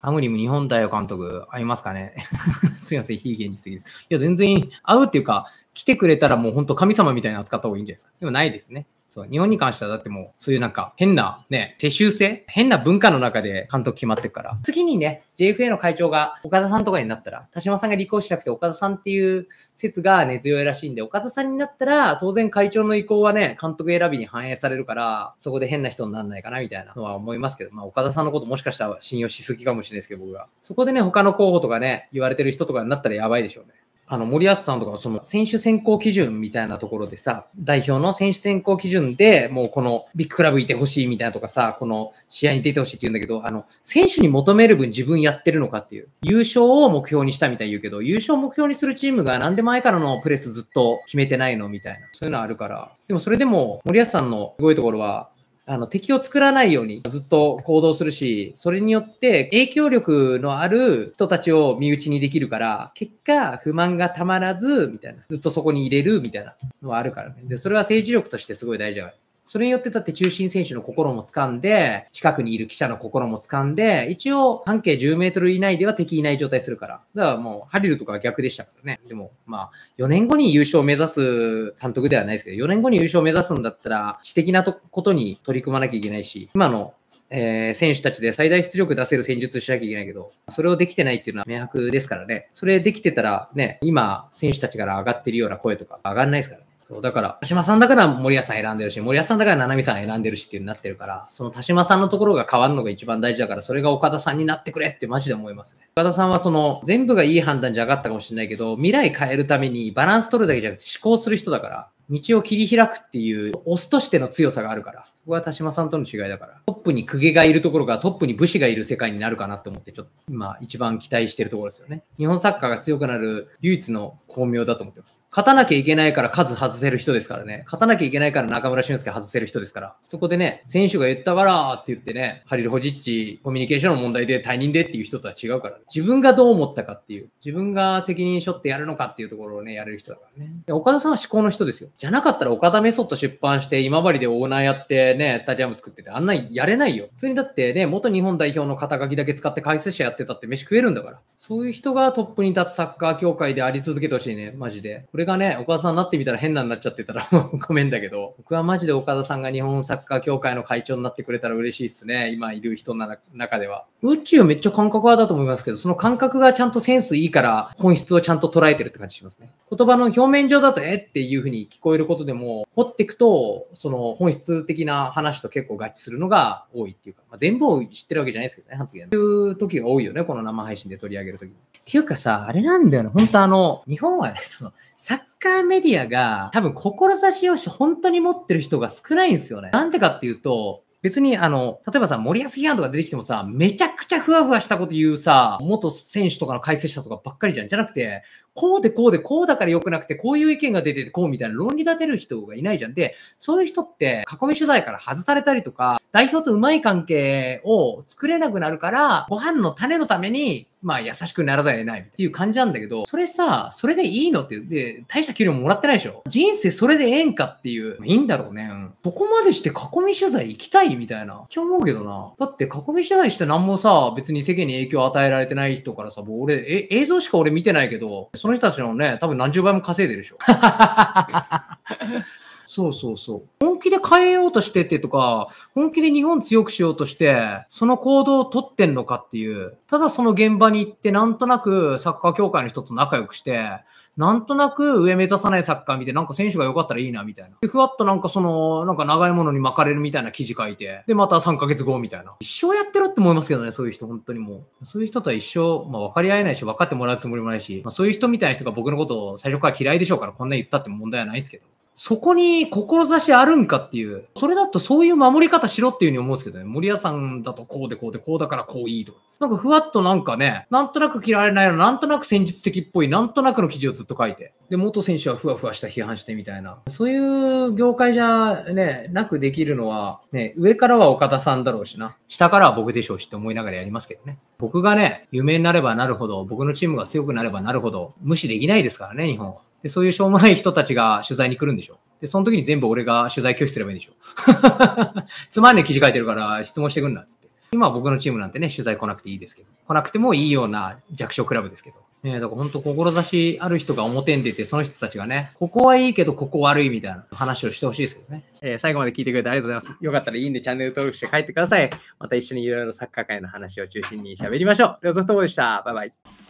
アムリム日本代表監督、会いますかね すいません、非現実的です。いや、全然会うっていうか、来てくれたらもう本当神様みたいな扱った方がいいんじゃないですか。でもないですね。そう日本に関してはだってもうそういうなんか変なね世襲制変な文化の中で監督決まってるから次にね JFA の会長が岡田さんとかになったら田島さんが立候補しなくて岡田さんっていう説が根強いらしいんで岡田さんになったら当然会長の意向はね監督選びに反映されるからそこで変な人にならないかなみたいなのは思いますけどまあ岡田さんのこともしかしたら信用しすぎかもしれないですけど僕はそこでね他の候補とかね言われてる人とかになったらやばいでしょうねあの森保さんとかその選手選考基準みたいなところでさ、代表の選手選考基準でもうこのビッグクラブいてほしいみたいなとかさ、この試合に出てほしいって言うんだけど、あの、選手に求める分自分やってるのかっていう、優勝を目標にしたみたいに言うけど、優勝を目標にするチームがなんで前からのプレスずっと決めてないのみたいな、そういうのあるから、でもそれでも森保さんのすごいところは、あの、敵を作らないようにずっと行動するし、それによって影響力のある人たちを身内にできるから、結果不満がたまらず、みたいな。ずっとそこに入れる、みたいなのはあるからね。で、それは政治力としてすごい大事だかそれによってだって中心選手の心も掴んで、近くにいる記者の心も掴んで、一応半径10メートル以内では敵いない状態するから。だからもう、ハリルとかは逆でしたからね。でも、まあ、4年後に優勝を目指す監督ではないですけど、4年後に優勝を目指すんだったら、知的なことに取り組まなきゃいけないし、今のえー、選手たちで最大出力出せる戦術しなきゃいけないけど、それをできてないっていうのは明白ですからね。それできてたらね、今、選手たちから上がってるような声とか上がんないですから、ねそう、だから、田島さんだから森谷さん選んでるし、森保さんだから七海さん選んでるしっていうになってるから、その田島さんのところが変わるのが一番大事だから、それが岡田さんになってくれってマジで思いますね。岡田さんはその、全部がいい判断じゃなかったかもしれないけど、未来変えるためにバランス取るだけじゃなくて思考する人だから、道を切り開くっていう、オスとしての強さがあるから、そこは田島さんとの違いだから、トップに公家がいるところがトップに武士がいる世界になるかなと思って、ちょっと今一番期待してるところですよね。日本サッカーが強くなる唯一の巧妙だと思ってます。勝たなきゃいけないから数外せる人ですからね、勝たなきゃいけないから中村俊輔外せる人ですから、そこでね、選手が言ったからって言ってね、ハリル・ホジッチ、コミュニケーションの問題で退任でっていう人とは違うから、ね、自分がどう思ったかっていう、自分が責任しょってやるのかっていうところをね、やれる人だからね。岡田さんは思考の人ですよ。じゃなかったら岡田メソッド出版して今治でオーナーやってね、スタジアム作っててあんなんやれないよ。普通にだってね、元日本代表の肩書きだけ使って解説者やってたって飯食えるんだから。そういう人がトップに立つサッカー協会であり続けてほしいね、マジで。これがね、岡田さんになってみたら変なになっちゃってたら ごめんだけど、僕はマジで岡田さんが日本サッカー協会の会長になってくれたら嬉しいっすね。今いる人の中では。宇宙めっちゃ感覚派だと思いますけど、その感覚がちゃんとセンスいいから本質をちゃんと捉えてるって感じしますね。言葉の表面上だとえっていうふうに聞ここえることでも、掘っていくと、その本質的な話と結構合致するのが多いっていうか、まあ、全部を知ってるわけじゃないですけどね、発言。という時が多いよね、この生配信で取り上げるとき。っていうかさ、あれなんだよね、本当あの、日本はね、その、サッカーメディアが多分志をし本当に持ってる人が少ないんですよね。なんでかっていうと、別にあの、例えばさ、森保批判とか出てきてもさ、めちゃくちゃふわふわしたこと言うさ、元選手とかの解説者とかばっかりじゃん。じゃなくて、こうでこうでこうだから良くなくて、こういう意見が出ててこうみたいな論理立てる人がいないじゃん。で、そういう人って囲み取材から外されたりとか、代表とうまい関係を作れなくなるから、ご飯の種のためにまあ、優しくならざるを得ないっていう感じなんだけど、それさ、それでいいのってで、大した給料もらってないでしょ人生それでええんかっていう、いいんだろうね。うん。そこまでして囲み取材行きたいみたいな。ち思うけどな。だって囲み取材して何もさ、別に世間に影響を与えられてない人からさ、もう俺、え、映像しか俺見てないけど、その人たちのね、多分何十倍も稼いでるでしょ。そうそうそう。本気で変えようとしててとか、本気で日本強くしようとして、その行動をとってんのかっていう、ただその現場に行ってなんとなくサッカー協会の人と仲良くして、なんとなく上目指さないサッカー見て、なんか選手が良かったらいいな、みたいな。で、ふわっとなんかその、なんか長いものに巻かれるみたいな記事書いて、で、また3ヶ月後、みたいな。一生やってろって思いますけどね、そういう人、本当にもう。そういう人とは一生、まあ分かり合えないし、分かってもらうつもりもないし、まあそういう人みたいな人が僕のことを最初から嫌いでしょうから、こんな言ったって問題はないですけど。そこに志あるんかっていう、それだとそういう守り方しろっていうふうに思うんですけどね、森谷さんだとこうでこうでこうだからこういいとか、なんかふわっとなんかね、なんとなく嫌われないの、なんとなく戦術的っぽい、なんとなくの記事をずっと書いて、で、元選手はふわふわした批判してみたいな、そういう業界じゃね、なくできるのは、ね、上からは岡田さんだろうしな、下からは僕でしょうしって思いながらやりますけどね。僕がね、有名になればなるほど、僕のチームが強くなればなるほど、無視できないですからね、日本は。で、そういうしょうもない人たちが取材に来るんでしょ。で、その時に全部俺が取材拒否すればいいんでしょ。つまんねえ記事書いてるから質問してくんなっつって。今は僕のチームなんてね、取材来なくていいですけど、来なくてもいいような弱小クラブですけど。ね、だから本当、志ある人が表に出て、その人たちがね、ここはいいけど、ここ悪いみたいな話をしてほしいですけどね。えー、最後まで聞いてくれてありがとうございます。よかったらいいんで、チャンネル登録して帰ってください。また一緒にいろいろサッカー界の話を中心に喋りましょう。両ソフトボールでした。バイバイ。